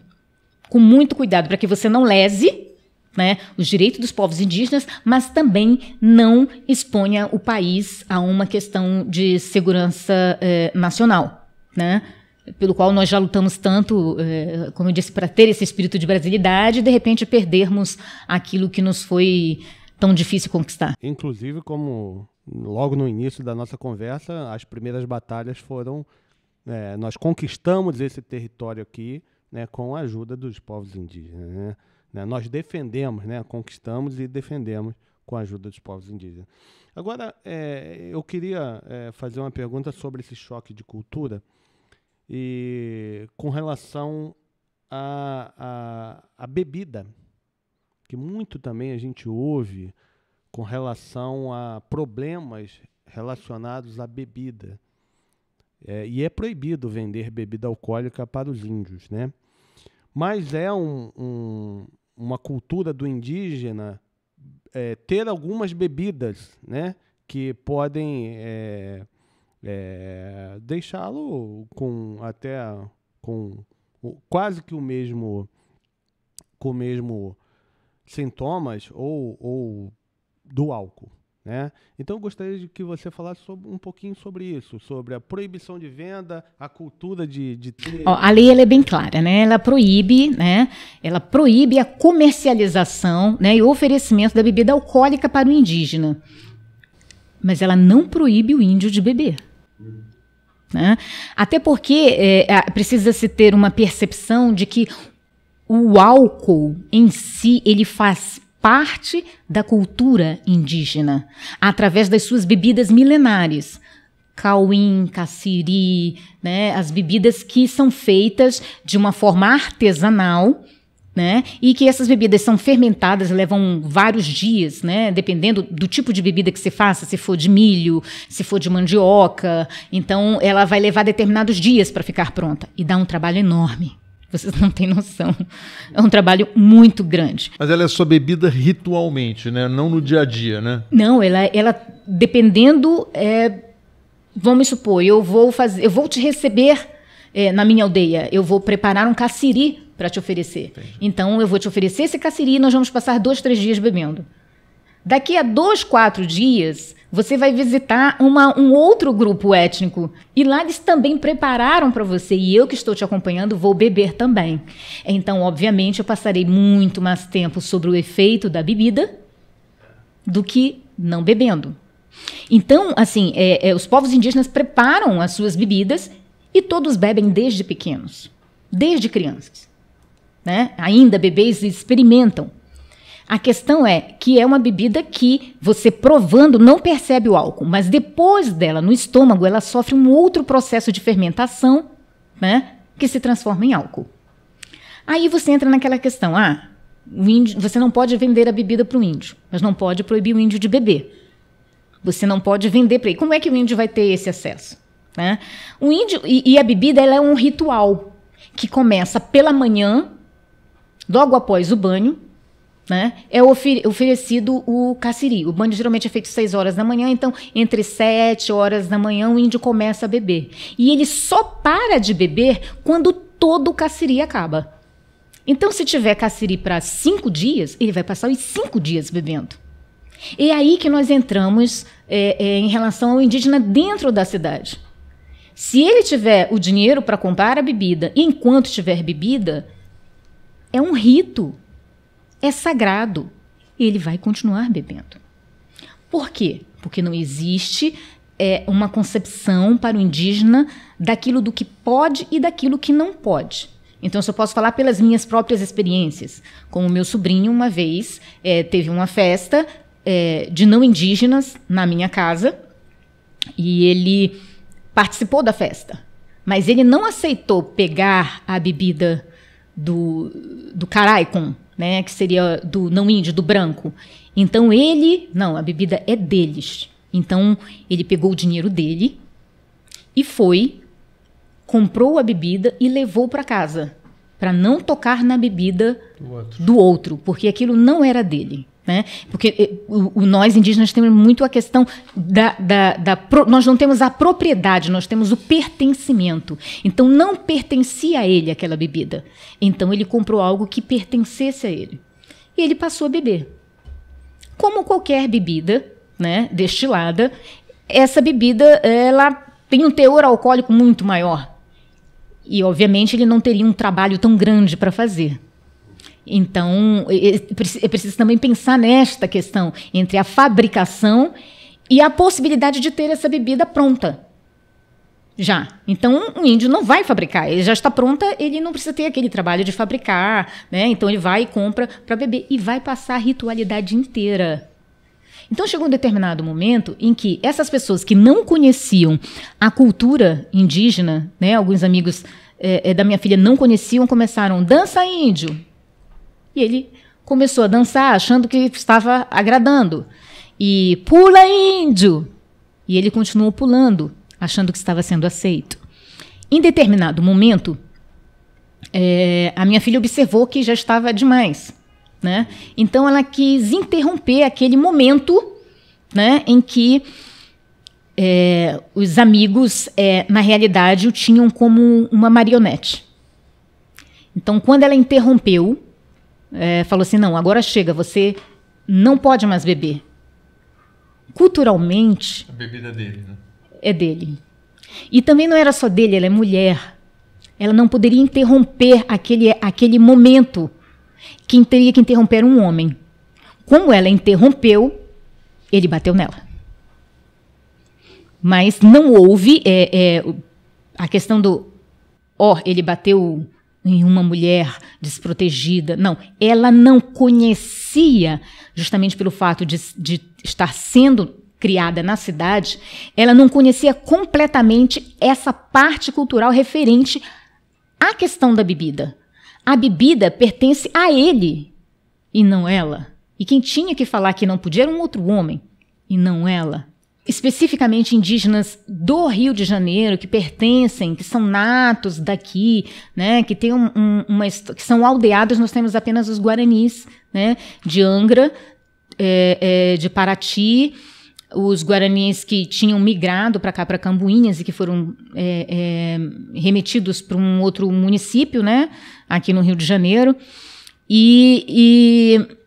com muito cuidado, para que você não lese né, os direitos dos povos indígenas, mas também não exponha o país a uma questão de segurança eh, nacional. Né? pelo qual nós já lutamos tanto, eh, como eu disse, para ter esse espírito de brasilidade, e de repente perdermos aquilo que nos foi tão difícil conquistar.
Inclusive, como logo no início da nossa conversa, as primeiras batalhas foram. É, nós conquistamos esse território aqui né, com a ajuda dos povos indígenas. Né? Né, nós defendemos, né, conquistamos e defendemos com a ajuda dos povos indígenas. Agora, é, eu queria é, fazer uma pergunta sobre esse choque de cultura. E com relação à a, a, a, bebida, que muito também a gente ouve com relação a problemas relacionados à bebida. É, e é proibido vender bebida alcoólica para os índios, né? Mas é um, um, uma cultura do indígena é, ter algumas bebidas, né? Que podem é, é, deixá-lo com até com quase que o mesmo com o mesmo sintomas ou, ou do álcool. Né? Então eu gostaria de que você falasse sobre, um pouquinho sobre isso, sobre a proibição de venda, a cultura de, de ter... Ó, a lei
é bem clara, né? Ela proíbe, né? Ela proíbe a comercialização né? e o oferecimento da bebida alcoólica para o indígena. Mas ela não proíbe o índio de beber. Né? Até porque é, é precisa-se ter uma percepção de que o álcool em si ele faz parte da cultura indígena através das suas bebidas milenares. Cauim, cassiri, né, as bebidas que são feitas de uma forma artesanal, né? E que essas bebidas são fermentadas, levam vários dias, né? Dependendo do tipo de bebida que se faça, se for de milho, se for de mandioca, então ela vai levar determinados dias para ficar pronta e dá um trabalho enorme. Vocês não têm noção. É um trabalho muito grande.
Mas ela é só bebida ritualmente, né? Não no dia a dia, né?
Não, ela, ela dependendo, é, vamos supor, eu vou fazer, eu vou te receber é, na minha aldeia, eu vou preparar um caciri para te oferecer. Entendi. Então eu vou te oferecer esse caciri e nós vamos passar dois, três dias bebendo. Daqui a dois, quatro dias, você vai visitar uma, um outro grupo étnico. E lá eles também prepararam para você. E eu que estou te acompanhando vou beber também. Então, obviamente, eu passarei muito mais tempo sobre o efeito da bebida do que não bebendo. Então, assim, é, é, os povos indígenas preparam as suas bebidas e todos bebem desde pequenos, desde crianças. Né? Ainda bebês experimentam. A questão é que é uma bebida que você provando não percebe o álcool, mas depois dela no estômago ela sofre um outro processo de fermentação, né, que se transforma em álcool. Aí você entra naquela questão, ah, índio, você não pode vender a bebida para o índio, mas não pode proibir o índio de beber. Você não pode vender para ele. Como é que o índio vai ter esse acesso? Né? O índio e, e a bebida é um ritual que começa pela manhã, logo após o banho, né? É oferecido o caciri. O banho geralmente é feito 6 horas da manhã, então entre 7 horas da manhã o índio começa a beber. E ele só para de beber quando todo o caciri acaba. Então, se tiver caciri para 5 dias, ele vai passar os 5 dias bebendo. E é aí que nós entramos é, é, em relação ao indígena dentro da cidade. Se ele tiver o dinheiro para comprar a bebida, enquanto tiver bebida, é um rito. É sagrado. Ele vai continuar bebendo. Por quê? Porque não existe é, uma concepção para o indígena daquilo do que pode e daquilo que não pode. Então, eu posso falar pelas minhas próprias experiências. Como meu sobrinho, uma vez, é, teve uma festa é, de não indígenas na minha casa e ele participou da festa, mas ele não aceitou pegar a bebida do, do caraicon, né, que seria do não índio, do branco. Então ele, não, a bebida é deles. Então ele pegou o dinheiro dele e foi, comprou a bebida e levou para casa, para não tocar na bebida do outro. do outro, porque aquilo não era dele. Né? Porque eh, o, o nós indígenas temos muito a questão da, da, da pro, Nós não temos a propriedade, nós temos o pertencimento. Então, não pertencia a ele aquela bebida. Então, ele comprou algo que pertencesse a ele. E ele passou a beber. Como qualquer bebida né, destilada, essa bebida ela tem um teor alcoólico muito maior. E, obviamente, ele não teria um trabalho tão grande para fazer. Então, é preciso também pensar nesta questão entre a fabricação e a possibilidade de ter essa bebida pronta. Já. Então, o um índio não vai fabricar. Ele já está pronta, ele não precisa ter aquele trabalho de fabricar, né? Então, ele vai e compra para beber e vai passar a ritualidade inteira. Então, chegou um determinado momento em que essas pessoas que não conheciam a cultura indígena, né? Alguns amigos é, da minha filha não conheciam, começaram dança índio, e ele começou a dançar, achando que estava agradando. E pula, índio! E ele continuou pulando, achando que estava sendo aceito. Em determinado momento, é, a minha filha observou que já estava demais. Né? Então ela quis interromper aquele momento né, em que é, os amigos, é, na realidade, o tinham como uma marionete. Então, quando ela interrompeu é, falou assim: não, agora chega, você não pode mais beber. Culturalmente.
A bebida dele, né?
É dele. E também não era só dele, ela é mulher. Ela não poderia interromper aquele, aquele momento. Quem teria que interromper era um homem. Como ela interrompeu, ele bateu nela. Mas não houve é, é, a questão do. Ó, oh, ele bateu em uma mulher desprotegida. Não, ela não conhecia, justamente pelo fato de, de estar sendo criada na cidade, ela não conhecia completamente essa parte cultural referente à questão da bebida. A bebida pertence a ele e não ela. E quem tinha que falar que não podia era um outro homem e não ela especificamente indígenas do Rio de Janeiro, que pertencem, que são natos daqui, né, que tem um, um, uma que são aldeados, nós temos apenas os guaranis, né, de Angra, é, é, de Paraty, os guaranis que tinham migrado para cá, para Cambuinhas, e que foram é, é remetidos para um outro município, né, aqui no Rio de Janeiro, e, e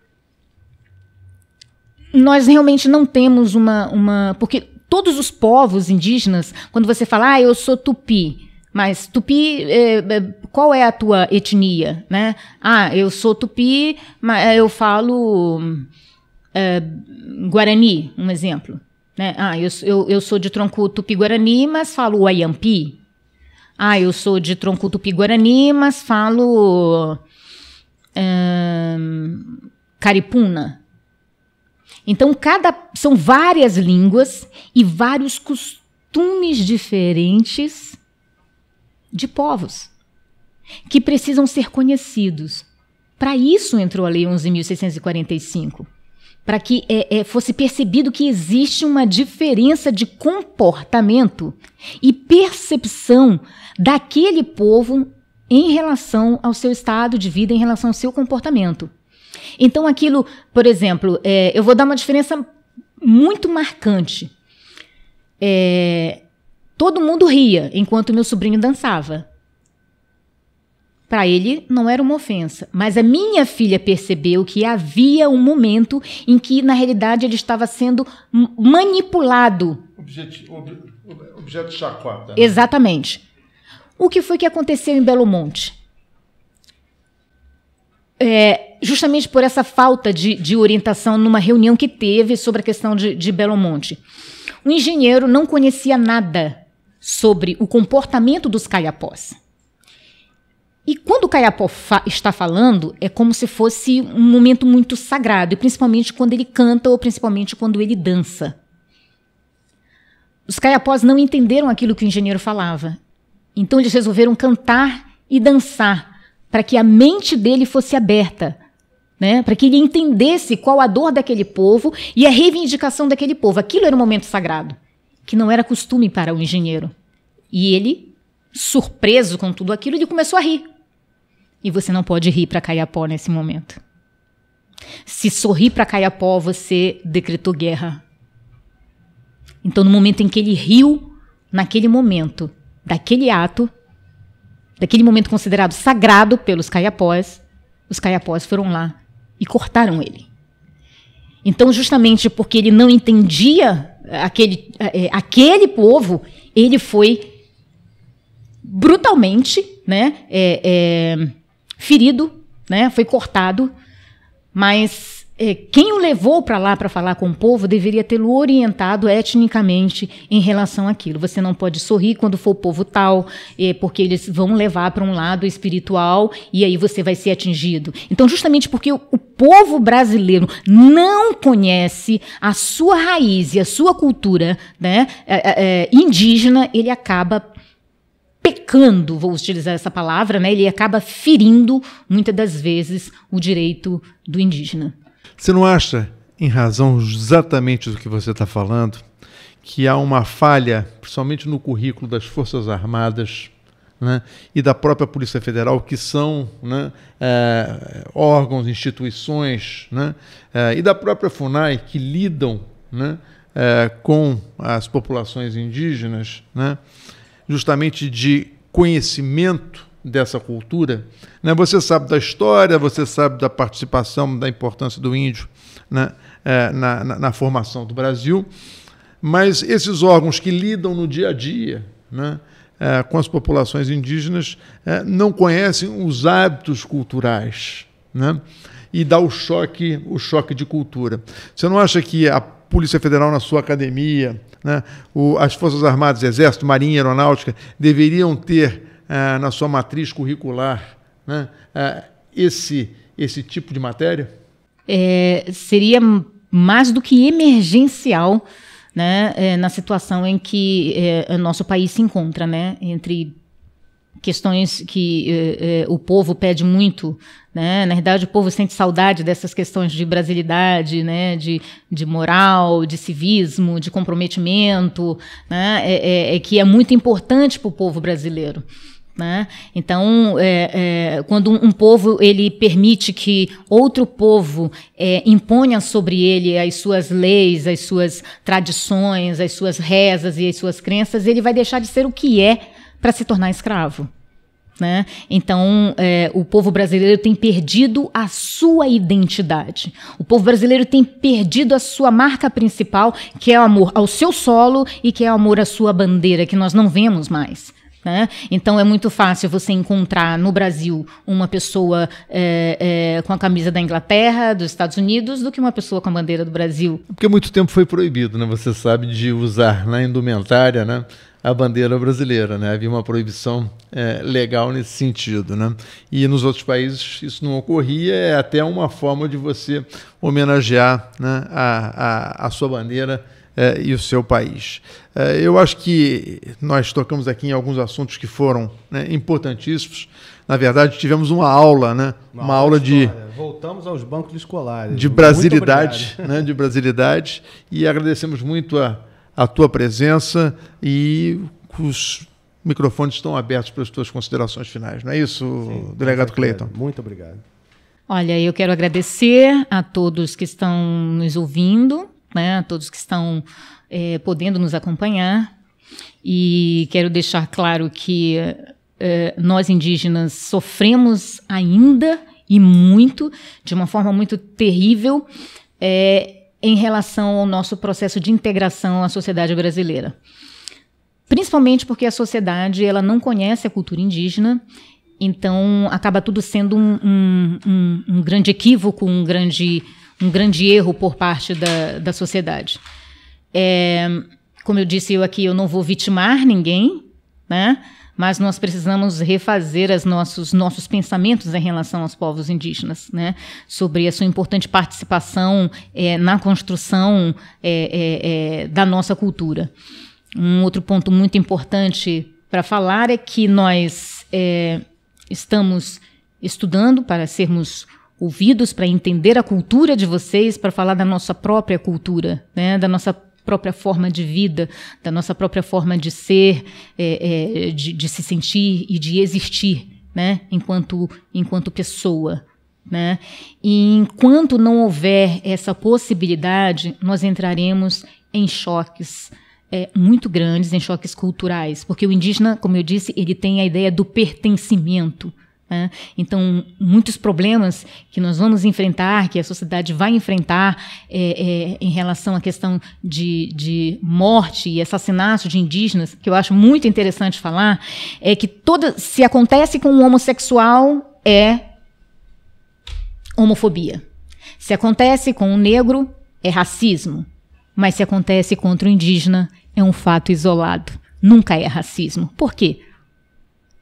nós realmente não temos uma, uma. Porque todos os povos indígenas, quando você fala, ah, eu sou tupi. Mas tupi, é, é, qual é a tua etnia, né? Ah, eu sou tupi, mas é, eu falo é, guarani, um exemplo. Né? Ah, eu, eu, eu sou de tronco tupi-guarani, mas falo ayampi. Ah, eu sou de tronco tupi-guarani, mas falo é, caripuna. Então, cada são várias línguas e vários costumes diferentes de povos que precisam ser conhecidos. Para isso entrou a Lei 11.645, para que é, é, fosse percebido que existe uma diferença de comportamento e percepção daquele povo em relação ao seu estado de vida, em relação ao seu comportamento. Então, aquilo, por exemplo, é, eu vou dar uma diferença muito marcante. É, todo mundo ria enquanto meu sobrinho dançava. Para ele não era uma ofensa, mas a minha filha percebeu que havia um momento em que, na realidade, ele estava sendo manipulado.
Objeto, ob, objeto chacota. Né? Exatamente.
O que foi que aconteceu em Belo Monte? É, justamente por essa falta de, de orientação numa reunião que teve sobre a questão de, de Belo Monte. O engenheiro não conhecia nada sobre o comportamento dos caiapós. E quando o caiapó fa está falando, é como se fosse um momento muito sagrado, e principalmente quando ele canta ou principalmente quando ele dança. Os caiapós não entenderam aquilo que o engenheiro falava. Então eles resolveram cantar e dançar para que a mente dele fosse aberta, né? Para que ele entendesse qual a dor daquele povo e a reivindicação daquele povo. Aquilo era um momento sagrado, que não era costume para o um engenheiro. E ele, surpreso com tudo aquilo, ele começou a rir. E você não pode rir para Caiapó nesse momento. Se sorrir para Caiapó, você decretou guerra. Então, no momento em que ele riu, naquele momento, daquele ato, daquele momento considerado sagrado pelos caiapós, os caiapós foram lá e cortaram ele. Então, justamente porque ele não entendia aquele, é, aquele povo, ele foi brutalmente né, é, é, ferido, né, foi cortado, mas é, quem o levou para lá para falar com o povo deveria tê-lo orientado etnicamente em relação àquilo. Você não pode sorrir quando for o povo tal, é, porque eles vão levar para um lado espiritual e aí você vai ser atingido. Então, justamente porque o povo brasileiro não conhece a sua raiz e a sua cultura né, é, indígena, ele acaba pecando, vou utilizar essa palavra, né? Ele acaba ferindo muitas das vezes o direito do indígena.
Você não acha, em razão exatamente do que você está falando, que há uma falha, principalmente no currículo das Forças Armadas né, e da própria Polícia Federal, que são né, é, órgãos, instituições, né, é, e da própria FUNAI, que lidam né, é, com as populações indígenas, né, justamente de conhecimento dessa cultura. Né? Você sabe da história, você sabe da participação, da importância do índio né? é, na, na, na, formação do Brasil, mas esses órgãos que lidam no dia a dia né? é, com as populações indígenas é, não conhecem os hábitos culturais né? e dá o choque, o choque de cultura. Você não acha que a Polícia Federal na sua academia, né? o, as Forças Armadas, Exército, Marinha, Aeronáutica deveriam ter ah, na sua matriz curricular né, ah, esse, esse tipo de matéria?
É, seria mais do que emergencial né, é, na situação em que é, o nosso país se encontra, né, entre questões que é, o povo pede muito, né? Na verdade, o povo sente saudade dessas questões de brasilidade, né? De, de moral, de civismo, de comprometimento, né? É, é, é que é muito importante para o povo brasileiro. Né? Então, é, é, quando um, um, povo ele permite que outro povo é, imponha sobre ele as suas leis, as suas tradições, as suas rezas e as suas crenças, ele vai deixar de ser o que é para se tornar escravo. Né? Então, é, o povo brasileiro tem perdido a sua identidade. O povo brasileiro tem perdido a sua marca principal, que é o amor ao seu solo e que é o amor à sua bandeira, que nós não vemos mais. Né? Então é muito fácil você encontrar no Brasil uma pessoa é, é, com a camisa da Inglaterra, dos Estados Unidos, do que uma pessoa com a bandeira do Brasil.
É porque muito tempo foi proibido, né? Você sabe de usar na indumentária, né? a bandeira brasileira, né? Havia uma proibição é, legal nesse sentido, né? E nos outros países isso não ocorria, é até uma forma de você homenagear né, a, a, a sua bandeira é, e o seu país. É, eu acho que nós tocamos aqui em alguns assuntos que foram né, importantíssimos. Na verdade, tivemos uma aula, né? Uma, uma aula de.
Voltamos aos bancos escolares. De brasilidade, né?
De brasilidade. E agradecemos muito a, a tua presença e os microfones estão abertos para as tuas considerações finais. Não é isso, Sim, delegado Cleiton? Muito obrigado.
Olha, eu quero agradecer a todos que estão nos ouvindo né, todos que estão é, podendo nos acompanhar. E quero deixar claro que é, nós indígenas sofremos ainda e muito, de uma forma muito terrível, é, em relação ao nosso processo de integração à sociedade brasileira. Principalmente porque a sociedade ela não conhece a cultura indígena, então acaba tudo sendo um, um, um, um grande equívoco, um grande um grande erro por parte da, da sociedade. É, como eu disse eu aqui, eu não vou vitimar ninguém, né? mas nós precisamos refazer os nossos, nossos pensamentos em relação aos povos indígenas, né? sobre a sua importante participação é, na construção é, é, é da nossa cultura. Um outro ponto muito importante para falar é que nós é, estamos estudando para sermos ouvidos para entender a cultura de vocês, para falar da nossa própria cultura, né? da nossa própria forma de vida, da nossa própria forma de ser, é, é, de, de, se sentir e de existir, né? enquanto, enquanto pessoa. Né? E enquanto não houver essa possibilidade, nós entraremos em choques é, muito grandes, em choques culturais, porque o indígena, como eu disse, ele tem a ideia do pertencimento. Né? Então, muitos problemas que nós vamos enfrentar, que a sociedade vai enfrentar é, é, em relação à questão de, de morte e assassinato de indígenas, que eu acho muito interessante falar, é que toda, se acontece com um homossexual, é homofobia. Se acontece com um negro, é racismo. Mas se acontece contra o indígena, é um fato isolado. Nunca é racismo. Por quê?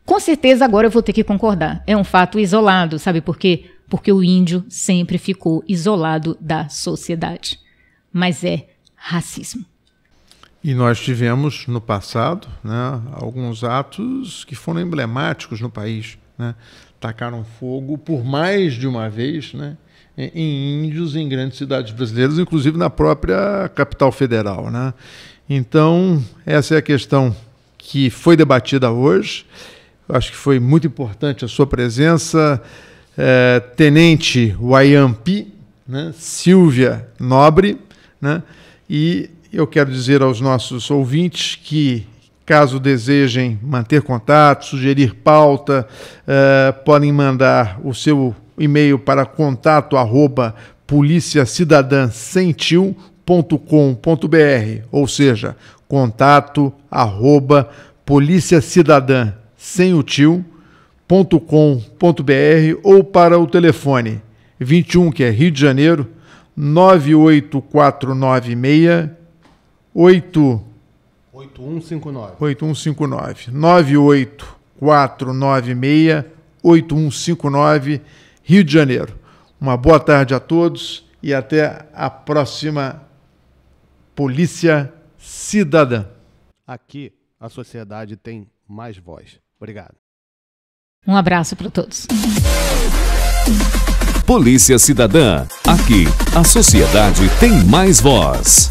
Com certeza agora eu vou ter que concordar. É um fato isolado, sabe por quê? Porque o índio sempre ficou isolado da sociedade. Mas é racismo.
E nós tivemos no passado né, alguns atos que foram emblemáticos no país. Né? Tacaram fogo por mais de uma vez né, em índios em grandes cidades brasileiras, inclusive na própria capital federal. Né? Então, essa é a questão que foi debatida hoje acho que foi muito importante a sua presença. É, Tenente Wayampi, né? Silvia Nobre, né? e eu quero dizer aos nossos ouvintes que, caso desejem manter contato, sugerir pauta, é, podem mandar o seu e-mail para contato arroba ou seja, contato arroba sem ou para o telefone 21, que é Rio de Janeiro, 98496 8
8159.
98496 8159, Rio de Janeiro. Uma boa tarde a todos e até a próxima Polícia Cidadã.
Aqui a sociedade tem mais voz. Obrigado.
Um abraço para todos.
Polícia Cidadã.
Aqui, a sociedade tem mais voz.